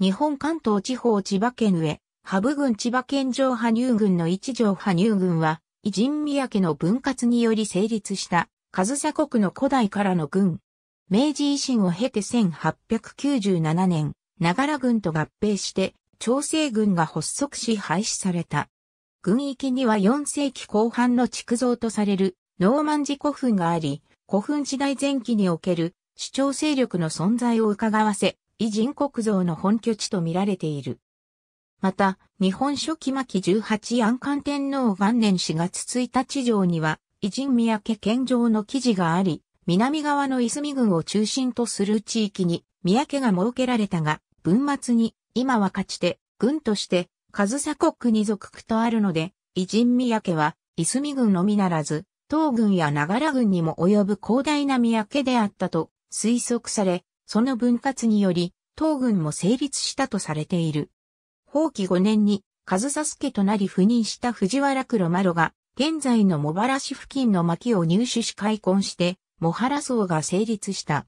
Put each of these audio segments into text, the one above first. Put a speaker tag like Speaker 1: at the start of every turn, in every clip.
Speaker 1: 日本関東地方千葉県上、羽生郡千葉県上羽生郡の一条羽生郡は、偉人宮家の分割により成立した、ズサ国の古代からの郡。明治維新を経て1897年、長良郡と合併して、朝生郡が発足し廃止された。郡域には4世紀後半の築造とされる、ノーマンジ古墳があり、古墳時代前期における、主張勢力の存在を伺わせ、偉人国像の本拠地と見られている。また、日本書紀末期18安官天皇元年4月1日上には、偉人三宅健上の記事があり、南側の泉郡を中心とする地域に、三宅が設けられたが、文末に、今はかつて、軍として、上総国に属区とあるので、偉人三宅は、泉郡のみならず、東郡や長良郡にも及ぶ広大な三宅であったと推測され、その分割により、東軍も成立したとされている。法棄5年に、上佐助となり赴任した藤原黒丸が、現在の茂原市付近の薪を入手し開墾して、茂原荘が成立した。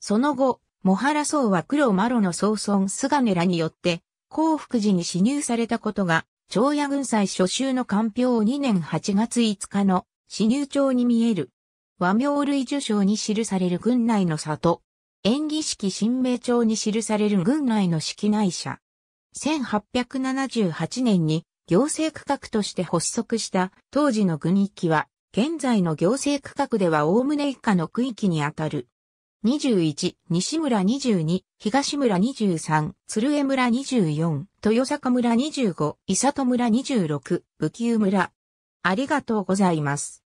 Speaker 1: その後、茂原荘は黒丸の総孫菅根らによって、幸福寺に侵入されたことが、長野軍祭初秋の官票2年8月5日の、死入帳に見える。和名類受賞に記される軍内の里、演技式新名帳に記される軍内の式内社。1878年に行政区画として発足した当時の軍域は、現在の行政区画ではおおむね以下の区域にあたる。21、西村22、東村23、鶴江村24、豊坂村25、伊里村26、武久村。ありがとうございます。